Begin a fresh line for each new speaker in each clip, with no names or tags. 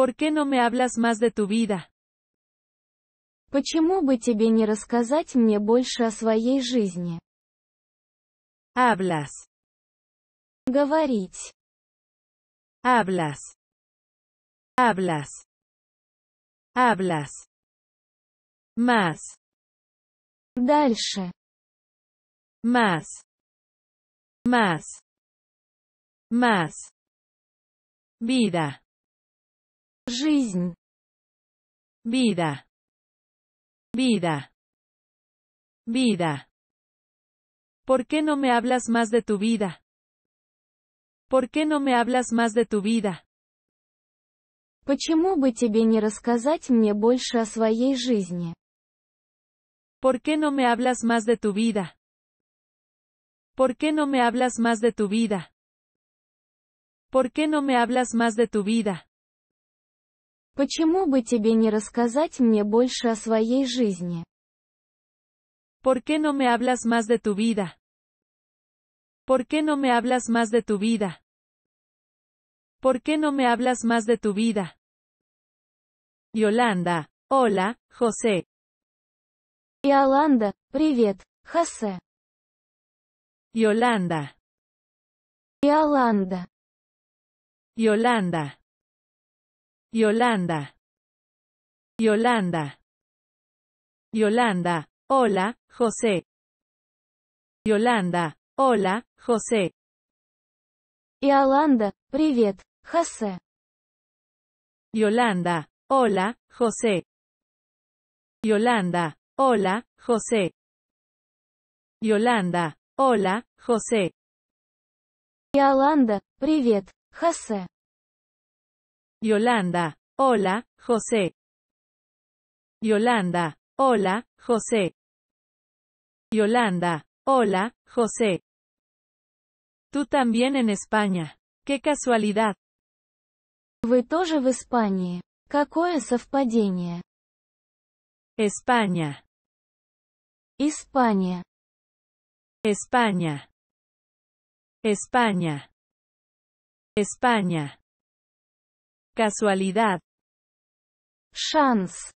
¿Por qué no me hablas más de tu vida? Почему бы тебе не рассказать мне больше о своей жизни? Hablas.
Говорить. Hablas. Hablas. Hablas. Más. Дальше. Más. Más. Más. Vida. Vida. Vida. Vida. ¿Por qué no me hablas más de tu vida? ¿Por qué no me hablas más de tu vida?
Почему бы тебе не рассказать мне больше о своей
¿Por qué no me
hablas más de tu vida? ¿Por qué no me hablas más
de tu vida? ¿Por qué no me hablas más de tu vida? Почему бы тебе не рассказать мне больше о своей жизни? ¿Por qué no me hablas más de tu vida? ¿Por qué no me hablas más de tu vida? ¿Por qué no me hablas más de tu vida?
Yolanda. Hola, José. Yolanda, привет, José. Yolanda. Yolanda. Yolanda. Yolanda. Yolanda. Yolanda, hola, José. Yolanda, hola, José. Yolanda, привет, José. Yolanda, hola, José. Yolanda, hola, José. Yolanda, hola, José. Yolanda, привет, José. Yolanda. Hola, José. Yolanda. Hola, José. Yolanda. Hola, José.
Tú también en España. Qué casualidad. Вы тоже в
Испании. Какое совпадение. España. España. España. España. España. Casualidad. Chance.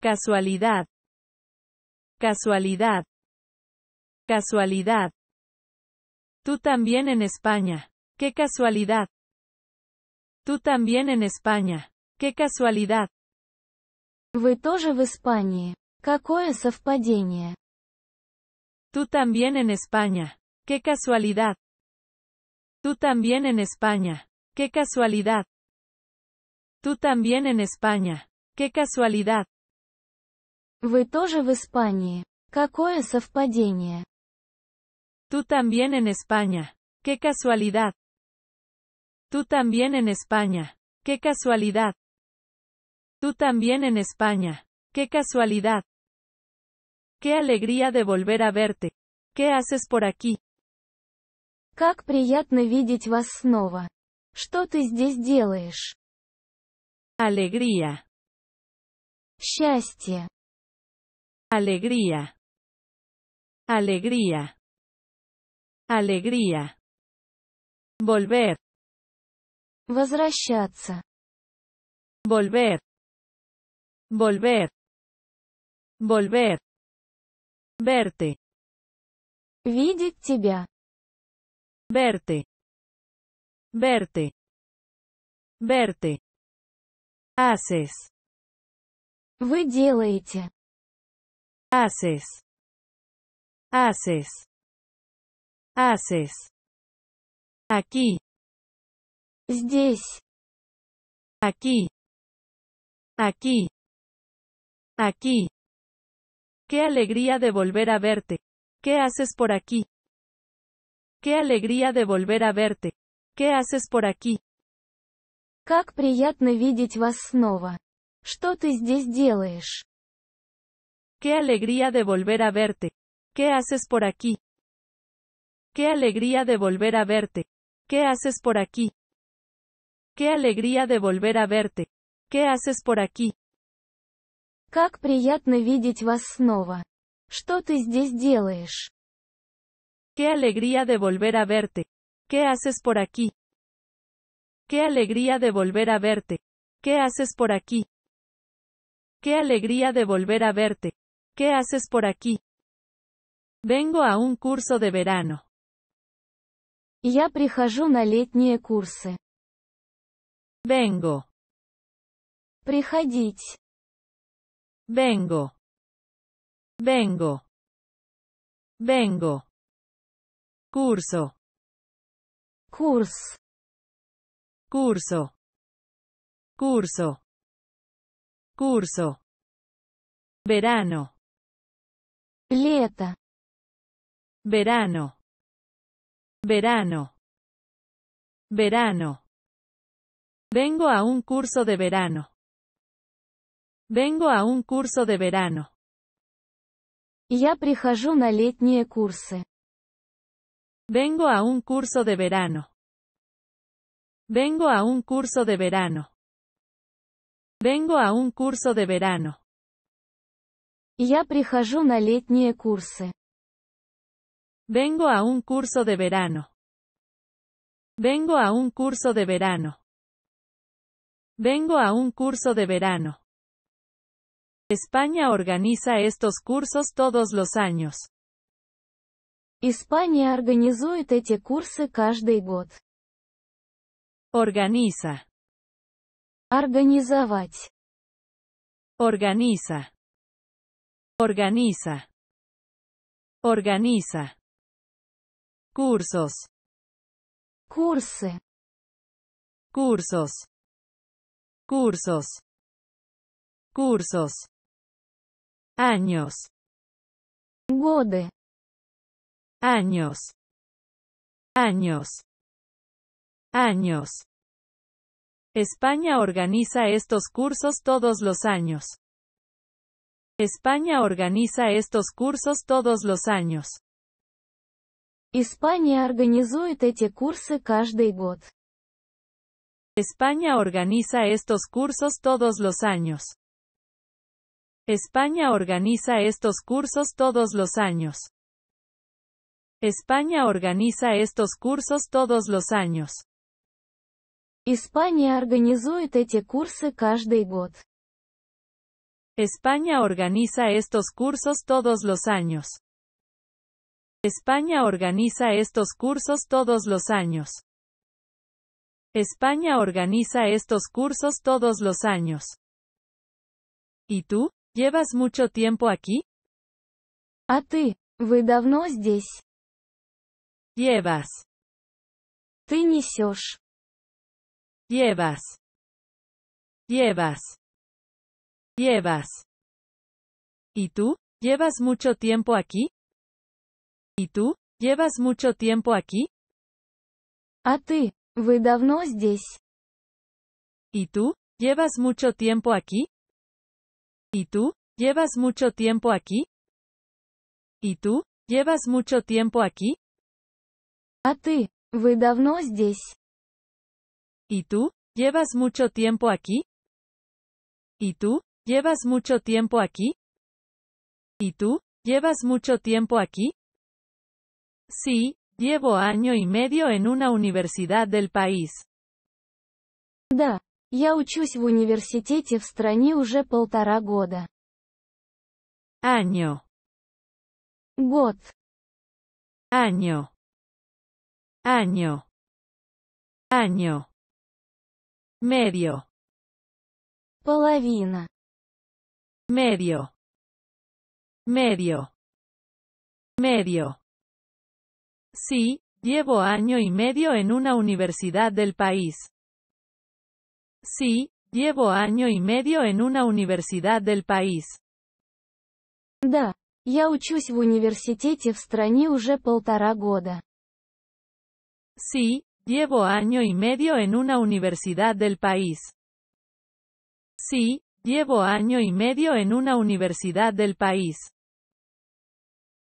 Casualidad. Casualidad. Casualidad.
Tú también en España. ¡Qué casualidad! Tú también en España. ¡Qué casualidad! Вы тоже в Испании. Какое совпадение. Tú también en España. ¡Qué casualidad! Tú también en España. ¡Qué casualidad! Tú también en España. Qué casualidad. Вы тоже в Испании. Какое совпадение. Tú también en España. Qué casualidad. Tú también en España. Qué casualidad. Tú también en España. Qué casualidad. Qué alegría de volver a verte. ¿Qué haces por aquí?
Как приятно видеть вас снова. Что ты здесь делаешь?
Alegría. Счастье. Alegría. Alegría. Alegría. Volver. Возвращаться. Volver. Volver. Volver. Verte. Видеть тебя. Verte. Verte. Verte. Haces. Haces. Haces. Haces. Aquí. Здесь. Aquí. Aquí. Aquí. Qué alegría de volver a verte. ¿Qué haces por aquí? Qué
alegría de volver a verte. ¿Qué haces por aquí?
Как приятно видеть вас снова. Что ты здесь делаешь? Qué
alegría de volver a verte. ¿Qué haces por aquí? Qué alegría de volver a verte. ¿Qué haces por aquí? Qué alegría de volver a verte. ¿Qué haces por aquí?
Как приятно видеть вас снова. Что ты здесь делаешь?
Qué alegría de volver a verte. ¿Qué haces por aquí? Qué alegría de volver a verte. ¿Qué haces por aquí? Qué alegría de volver a verte. ¿Qué
haces por aquí? Vengo a un curso de verano. Ya прихожу на летние курсы. Vengo. Приходить. Vengo. Vengo. Vengo. Curso. Curso curso, curso, curso, verano, лето, verano, verano, verano. Vengo a un curso de verano. Vengo a un curso de verano. Ya прихожу на летние curse, Vengo a
un curso de verano. Vengo a un curso de verano. Vengo a un curso de verano. Ya прихожу на летние курсы. Vengo a un curso de verano. Vengo a un curso de verano. Vengo a un curso de verano. España organiza estos
cursos todos los años. España organiza эти курсы каждый год. Organiza. Организовать. Organiza. Organiza. Organiza. Cursos. Cursos. Cursos. Cursos. Cursos. Años. Годы. Años. Años años. España
organiza estos cursos todos los años. España organiza estos cursos todos los años.
España este
España organiza estos cursos todos los años. España organiza estos cursos todos los años. España organiza estos cursos todos los años.
España
organiza estos cursos todos los años. España organiza estos cursos todos los años. España organiza estos cursos
todos los años. ¿Y tú? ¿Llevas mucho tiempo aquí? ¿A ti? Вы давно Llevas. Ты llevas, llevas, llevas. ¿Y tú? ¿Llevas mucho tiempo aquí? ¿Y tú? ¿Llevas mucho tiempo aquí? ¿A ti, Вы давно ¿Y tú? ¿Llevas mucho tiempo aquí? ¿Y tú? ¿Llevas mucho tiempo aquí? ¿Y tú? ¿Llevas mucho tiempo aquí? ¿A ti, Вы давно ¿Y tú? ¿Llevas mucho tiempo aquí? ¿Y tú? ¿Llevas mucho tiempo aquí?
¿Y tú? ¿Llevas mucho tiempo aquí? Sí, llevo año y medio en una universidad del país.
Da. я учусь в университете в стране уже полтора года.
Año. Год. Año. Año. Año. Medio. Половина. Medio. Medio. Medio. Sí, llevo
año y medio en una universidad del país. Sí, llevo año y medio en una universidad del país.
Да, я учусь в университете в стране уже полтора года.
Sí, Llevo año y medio en una universidad del país. Sí, llevo año y medio en una universidad del país.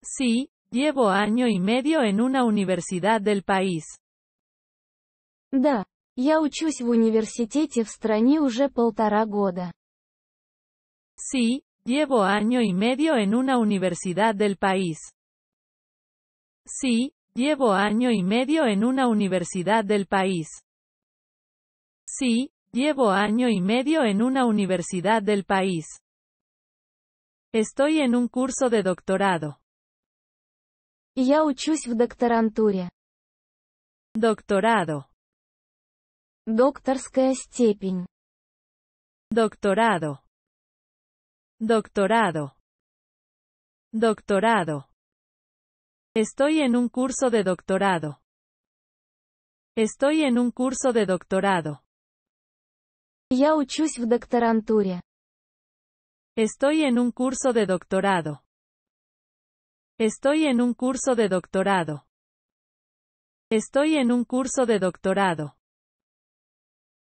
Sí, llevo año y medio en una universidad del país.
Da, ya учусь в университете в стране уже полтора года.
Sí, llevo año y medio en una universidad del país. Sí, Llevo año y medio en una universidad del país. Sí, llevo año y medio en una universidad del país. Estoy en un curso
de doctorado.
Я учусь в докторантуре.
Doctorado. Докторская степень. Doctorado. Doctorado. Doctorado. Estoy en un curso de doctorado.
Estoy en un curso de doctorado. Я учусь в докторантуре. Estoy en un curso de doctorado. Estoy en un curso de doctorado. Estoy en un curso de doctorado.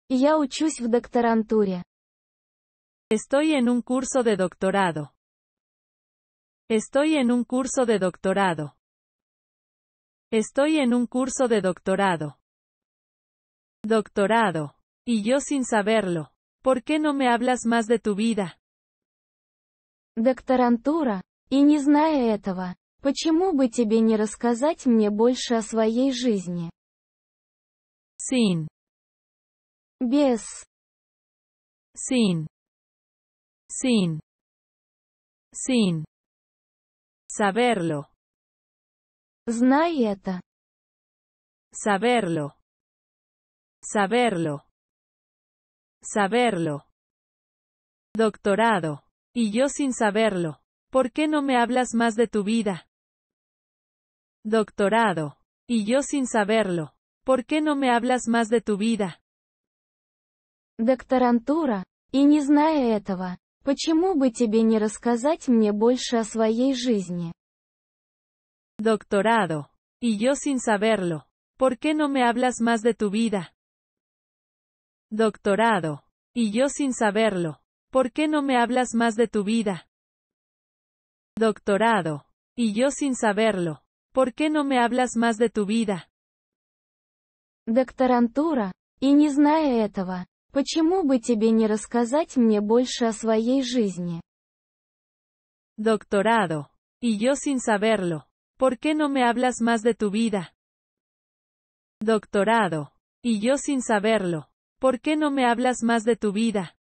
Я учусь в докторантуре. Estoy en un curso de doctorado. Estoy en un curso de doctorado. Estoy en un curso de doctorado. Doctorado. Y yo sin saberlo. ¿Por qué no me hablas más de tu vida?
Doctorantura. Y не sabiendo этого, ¿por бы тебе не рассказать мне больше о своей жизни? Sin.
Sin. Sin. Sin. Saberlo. Знай Saberlo. Saberlo. Saberlo.
Doctorado. Y yo sin saberlo. ¿Por qué no me hablas más de tu vida? Doctorado. Y yo sin saberlo. ¿Por qué no me hablas más de tu vida?
Doctoratura, y не зная этого, почему бы тебе не рассказать мне больше о своей жизни?
Doctorado. Y yo sin saberlo. ¿Por qué no me hablas más de tu vida? Doctorado. Y yo sin saberlo. ¿Por qué no me hablas más de tu vida? Doctorado. Y yo sin saberlo. ¿Por qué no me hablas más de tu vida?
Doctorantura. y ni зная этого, почему бы тебе не рассказать больше о своей жизни?
Doctorado. Y yo sin saberlo. ¿Por qué no me hablas más de tu vida? Doctorado. Y yo sin saberlo. ¿Por qué no me hablas más de tu vida?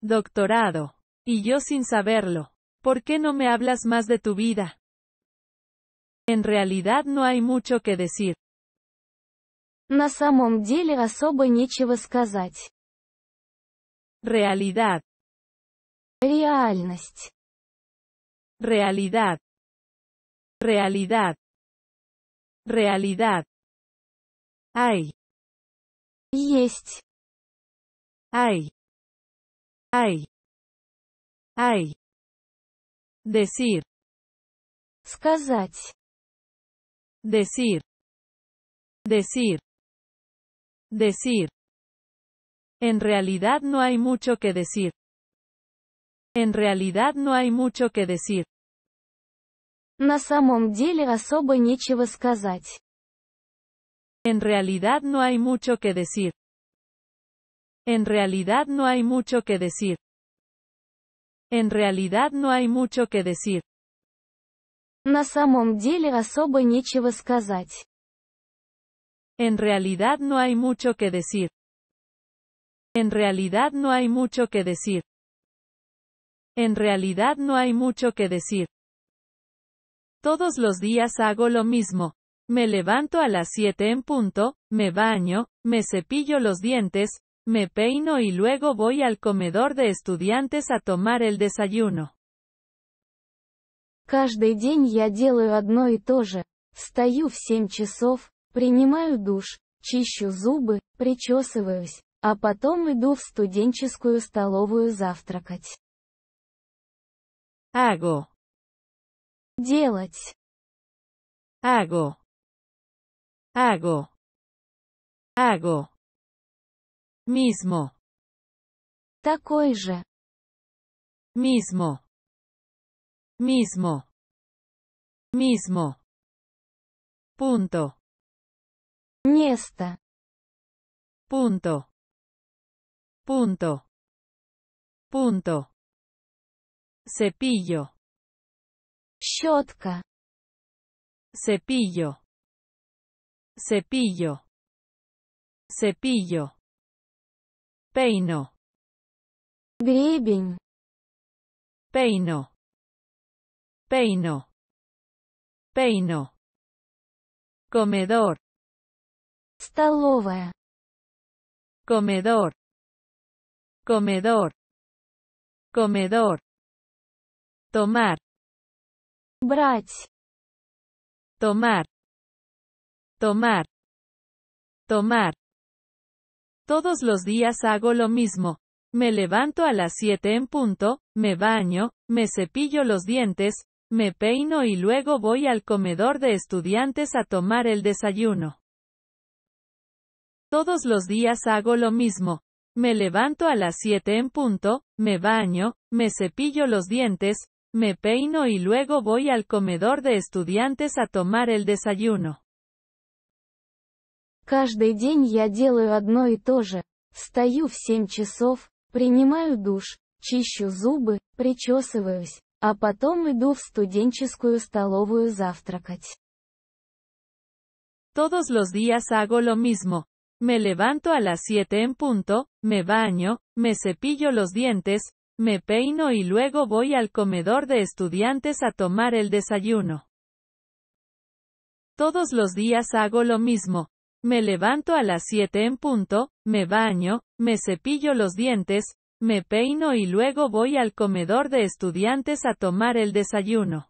Doctorado. Y yo sin saberlo. ¿Por qué no me hablas más de tu vida? En realidad no hay mucho que decir.
самом деле особо нечего Realidad. Реальность. Realidad. Realidad. Realidad. Hay. Есть. Hay. Hay. Hay. Decir. Сказать. Decir. Decir. Decir. En
realidad no hay mucho que decir. En realidad no hay mucho que decir.
En realidad no hay mucho que decir. En
realidad no hay mucho que decir. En realidad no hay mucho que decir. En realidad no hay mucho que
decir. En realidad
no hay mucho que decir. En realidad no hay mucho que decir. Todos los días hago lo mismo. Me levanto a las 7 en punto, me baño, me cepillo los dientes, me peino y luego voy al comedor de estudiantes a tomar el desayuno.
Каждый день я делаю одно и то же. Встаю в 7 часов, принимаю душ, чищу зубы, причесываюсь, а потом иду в студенческую столовую завтракать.
Hago. делать hago hago hago mismo такой же mismo mismo mismo punto место punto punto punto cepillo Cepillo. Cepillo. Cepillo. Peino. Гребень. Peino. Peino. Peino. Comedor. Столовая. Comedor. Comedor. Comedor. Tomar tomar tomar tomar todos los días hago lo
mismo me levanto a las 7 en punto, me baño, me cepillo los dientes, me peino y luego voy al comedor de estudiantes a tomar el desayuno. Todos los días hago lo mismo. Me levanto a las 7 en punto, me baño, me cepillo los dientes, me peino y luego voy al comedor de estudiantes a tomar el desayuno.
Каждый день я делаю одно и то же. Встаю в 7 часов, принимаю душ, чищу зубы, причесываюсь, а потом иду в студенческую столовую завтракать.
Todos los días hago lo mismo. Me levanto a las 7 en punto, me baño, me cepillo los dientes, me peino y luego voy al comedor de estudiantes a tomar el desayuno. Todos los días hago lo mismo. Me levanto a las 7 en punto, me baño, me cepillo los dientes, me peino y luego voy al comedor de estudiantes a tomar el desayuno.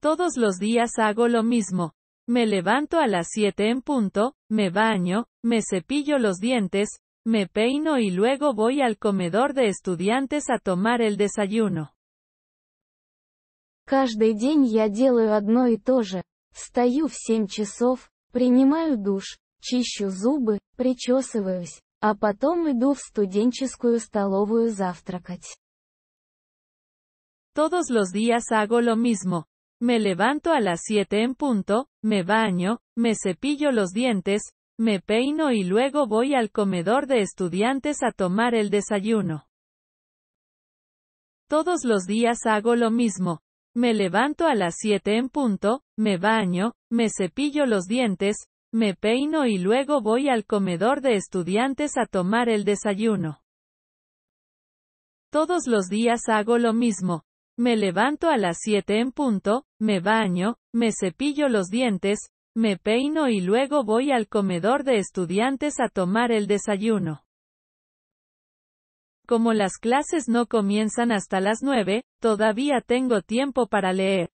Todos los días hago lo mismo. Me levanto a las 7 en punto, me baño, me cepillo los dientes, me peino y luego voy al comedor de estudiantes a tomar el desayuno.
Каждый день я делаю одно и то же. Встаю в 7 часов, принимаю душ, чищу зубы, причесываюсь, а потом иду в студенческую столовую завтракать.
Todos los días hago lo mismo. Me levanto a las 7 en punto, me baño, me cepillo los dientes, me peino y luego voy al comedor de estudiantes a tomar el desayuno. Todos los días hago lo mismo. Me levanto a las 7 en punto, me baño, me cepillo los dientes, me peino y luego voy al comedor de estudiantes a tomar el desayuno. Todos los días hago lo mismo. Me levanto a las 7 en punto, me baño, me cepillo los dientes, me peino y luego voy al comedor de estudiantes a tomar el desayuno. Como las clases no comienzan hasta las 9, todavía tengo tiempo para leer.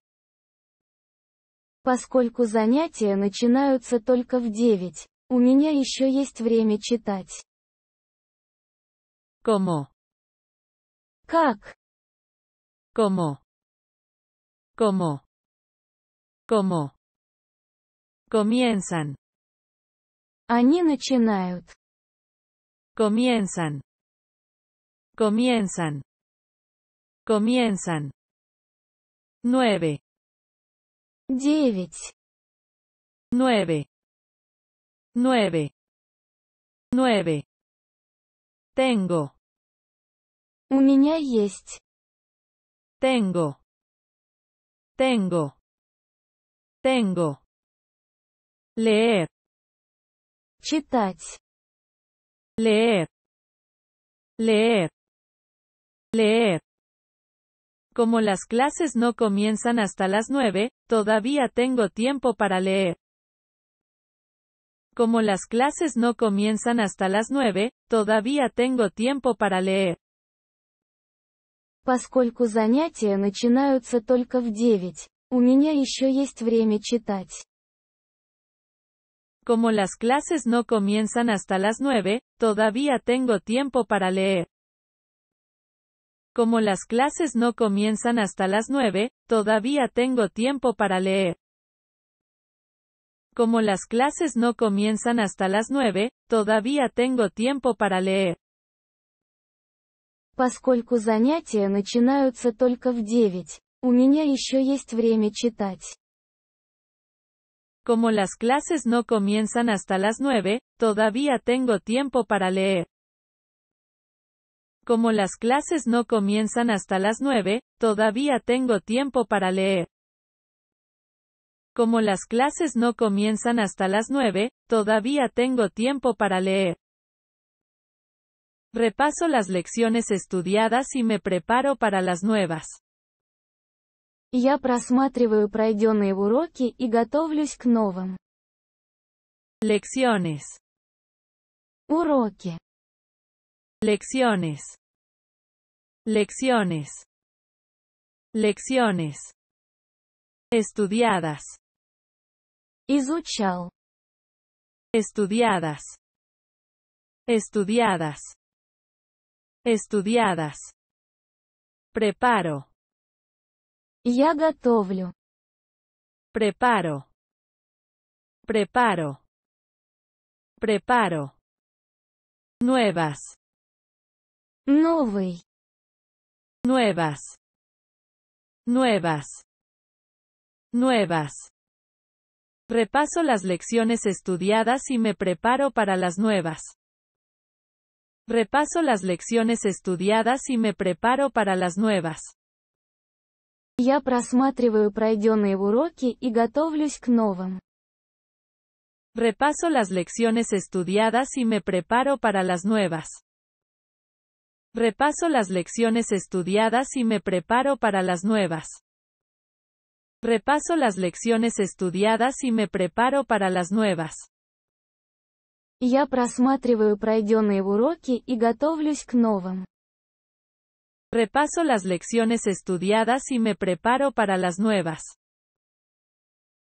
Поскольку занятия начинаются только в 9, у меня еще есть время читать.
Como. Как? Como. Como. Como. Comienzan. Они начинают. Comienzan. Comienzan. Comienzan. nueve. nueve. nueve. nueve. Tengo. У меня есть. Tengo. Tengo. Tengo. Leer. Leer. Leer. Leer.
Como las clases no comienzan hasta las 9, todavía tengo tiempo para leer. Como las clases no comienzan hasta las 9, todavía tengo tiempo para leer.
Поскольку занятия начинаются только в 9, у меня еще есть время читать.
Como las clases no comienzan hasta las 9, todavía tengo tiempo para leer. Como las clases no comienzan hasta las 9, todavía tengo tiempo para leer. Como las clases no comienzan hasta las 9, todavía tengo tiempo para
leer. Поскольку занятия начинаются только в 9, у меня еще есть время читать. Como
las clases no comienzan hasta las 9, todavía tengo tiempo para leer. Como las clases no comienzan hasta las 9, todavía tengo tiempo para leer. Como las clases no comienzan hasta las 9, todavía tengo tiempo para leer. Repaso las lecciones estudiadas y me preparo para las nuevas.
Я просматриваю пройденные уроки и готовлюсь к новым.
Lecciones.
Уроки.
Lecciones. Lecciones. Lecciones. Estudiadas. Изучал. Estudiadas. Estudiadas. Estudiadas. Preparo haga готовлю. Preparo. Preparo. Preparo. Nuevas. Nuevas. Nuevas. Nuevas. Repaso
las lecciones estudiadas y me preparo para las nuevas. Repaso las lecciones estudiadas y me preparo para las nuevas.
Я просматриваю пройденные уроки и готовлюсь к новым.
Repaso las lecciones estudiadas y me preparo para las nuevas. Repaso las lecciones estudiadas y me preparo para las nuevas. Repaso las lecciones estudiadas y me preparo para las nuevas.
Я просматриваю пройденные уроки и готовлюсь к
Repaso las lecciones estudiadas y me preparo para las nuevas.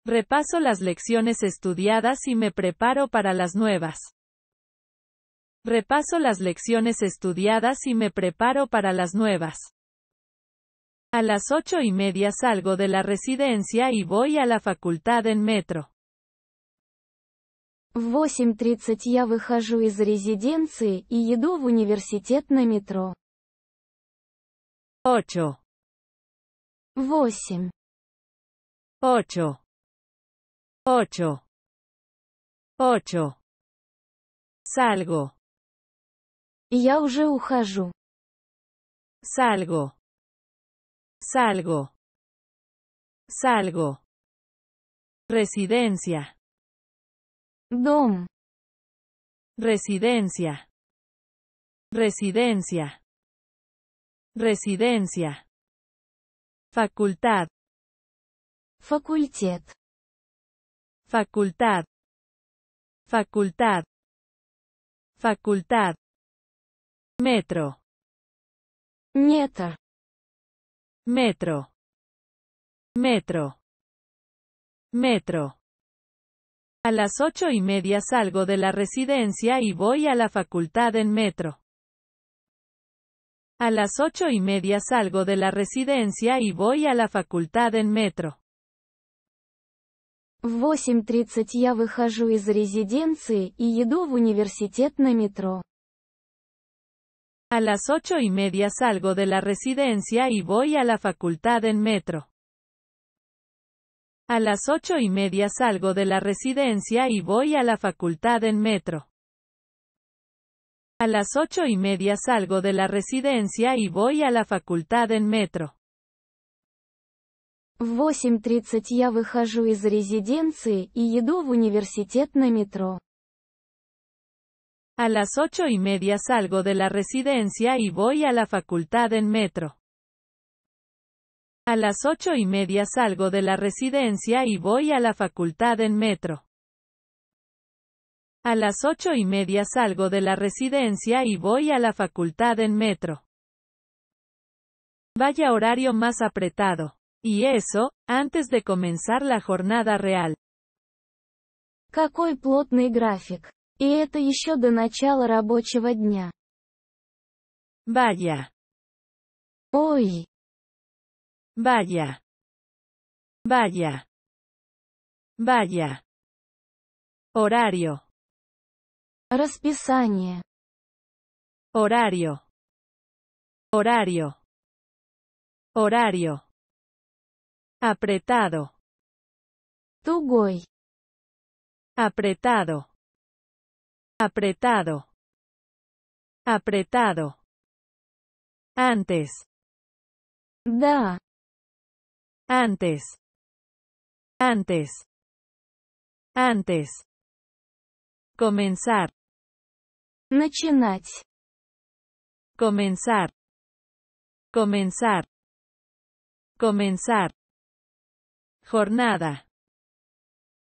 Repaso las lecciones estudiadas y me preparo para las nuevas. Repaso las lecciones estudiadas y me preparo para las nuevas. A las ocho y media salgo de la residencia y voy a la facultad en metro.
8.30 я выхожу из резиденции и еду в университет на метро.
8 8 8 8 Salgo. Я уже ухожу. Salgo. Salgo. Salgo. Residencia. Дом. Residencia. Residencia. Residencia. Facultad. Facultad. Facultad. Facultad. Facultad. Metro. nieta Metro. Metro. Metro.
A las ocho y media salgo de la residencia y voy a la facultad en metro. A las ocho y media salgo de la residencia y voy a la facultad en metro.
8.30
A las ocho y media salgo de la residencia y voy a la facultad en metro. A las ocho y media salgo de la residencia y voy a la facultad en metro. A las ocho y media salgo de la residencia y voy a la facultad en metro. A las ocho y media salgo de la residencia y voy a la facultad en metro. A las ocho y media salgo de la residencia y voy a la facultad en metro. A las ocho y media salgo de la residencia y voy a la facultad en metro. Vaya horario más apretado. Y eso, antes de comenzar la jornada real.
Какой плотный график. И это еще до начала рабочего дня.
Vaya. hoy Vaya. Vaya. Vaya. Horario. Расписание. Horario. Horario. Horario. Apretado. Тугой. Apretado. Apretado. Apretado. Antes. da Antes. Antes. Antes. Comenzar. Начинать. Comenzar. Comenzar. Comenzar. Jornada.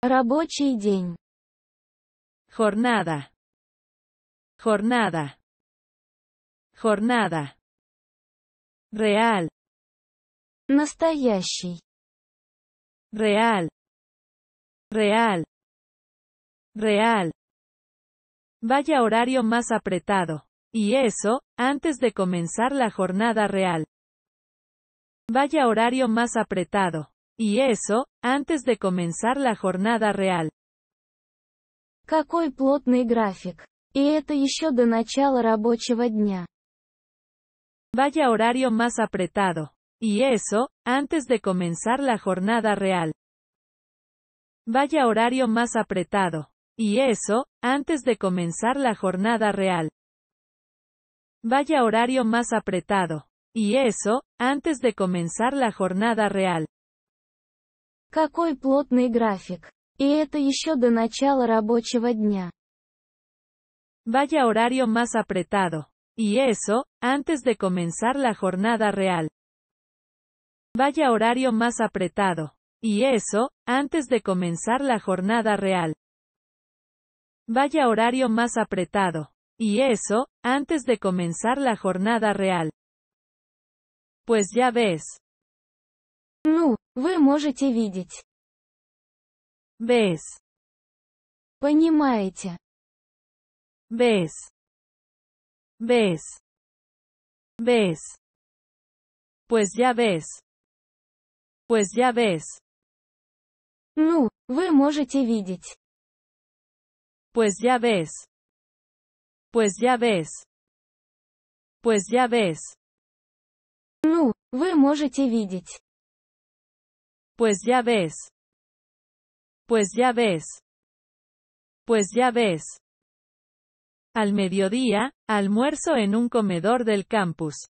Рабочий день. Jornada. Jornada. Jornada. Real. Настоящий. Real. Real. Real. Vaya horario más apretado.
Y eso, antes de comenzar la jornada real. Vaya horario más apretado. Y eso, antes de comenzar la jornada real. Vaya horario más apretado. Y eso, antes de comenzar la jornada real. Vaya horario más apretado. Y eso, antes de comenzar la jornada real. Vaya horario más apretado. Y eso, antes de comenzar la jornada
real. Какой плотный график. И это до начала рабочего дня.
Vaya horario más apretado. Y eso, antes de comenzar la jornada real. Vaya horario más apretado. Y eso, antes de comenzar la jornada real. Vaya horario más apretado. Y eso, antes
de comenzar la jornada real. Pues ya ves. Ну, вы можете видеть. Ves. Понимаете. Ves. Ves. Ves. Pues ya ves. Pues ya ves. Ну, вы можете видеть. Pues ya ves. Pues ya ves. Pues ya ves. Ну, вы можете видеть. Pues ya ves. Pues ya ves. Pues ya ves. Al mediodía, almuerzo
en un comedor del campus.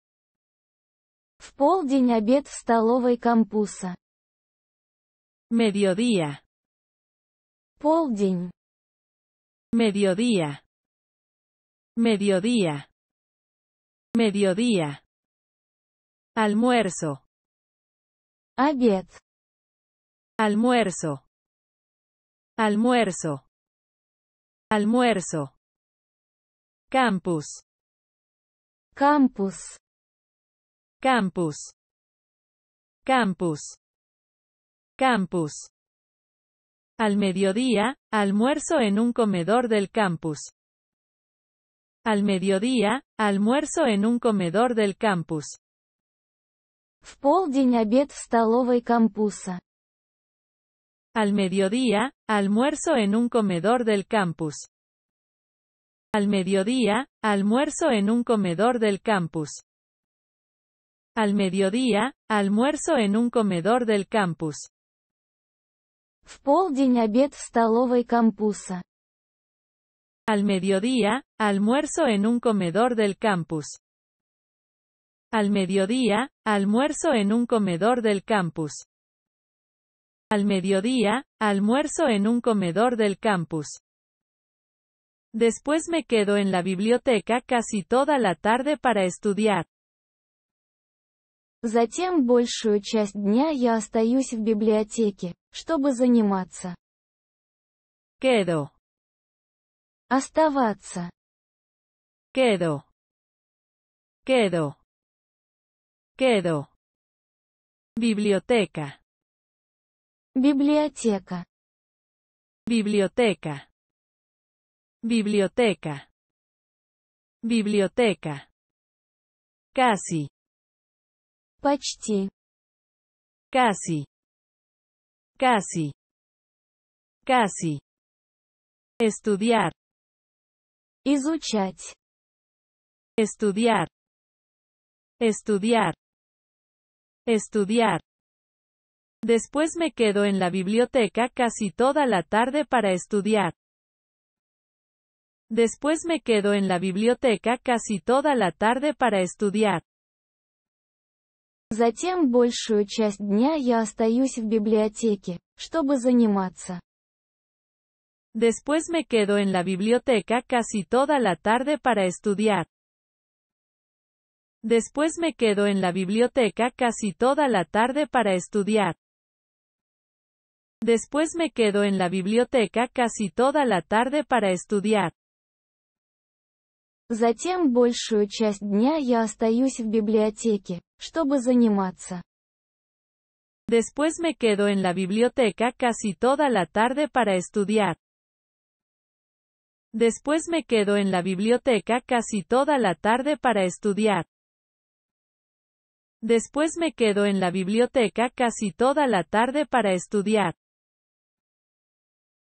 В полдень обед в столовой кампуса.
Mediodía. Полдень. Mediodía. Mediodía. Mediodía. Almuerzo. Обед. Almuerzo. Almuerzo. Almuerzo. Campus. Campus. Campus. Campus. Campus. Al mediodía,
almuerzo en un comedor del campus. Al mediodía, almuerzo en un comedor del campus. Al mediodía, almuerzo en un comedor del campus. Al mediodía, almuerzo en un comedor del campus. Al mediodía, almuerzo en un comedor del campus. Al mediodía, almuerzo en un comedor del campus. Al mediodía, almuerzo en un comedor del campus. Al mediodía, almuerzo en un comedor del campus. Después me quedo en la biblioteca casi toda
la tarde para estudiar. Затем большую часть дня я остаюсь в библиотеке. чтобы заниматься. Quedo. Оставаться.
Quedo. Quedo. Quedo. библиотека, Библиотека. Библиотека. Библиотека. Библиотека. каси, Почти. каси. Casi. Casi. Estudiar. Estudiar. Estudiar. Estudiar.
Después me quedo en la biblioteca casi toda la tarde para estudiar. Después me quedo en la biblioteca casi
toda la tarde para estudiar. Затем большую часть дня я остаюсь в библиотеке, чтобы заниматься.
Después me quedo en la biblioteca casi toda la tarde para estudiar. Después me quedo en la biblioteca casi toda la tarde para estudiar. Después me quedo en la biblioteca casi toda la tarde para estudiar.
Затем большую часть дня я остаюсь в библиотеке, заниматься.
Después me quedo en la biblioteca casi toda la tarde para estudiar. Después me quedo en la biblioteca casi toda la tarde para estudiar. Después me quedo en la biblioteca casi toda la tarde para estudiar.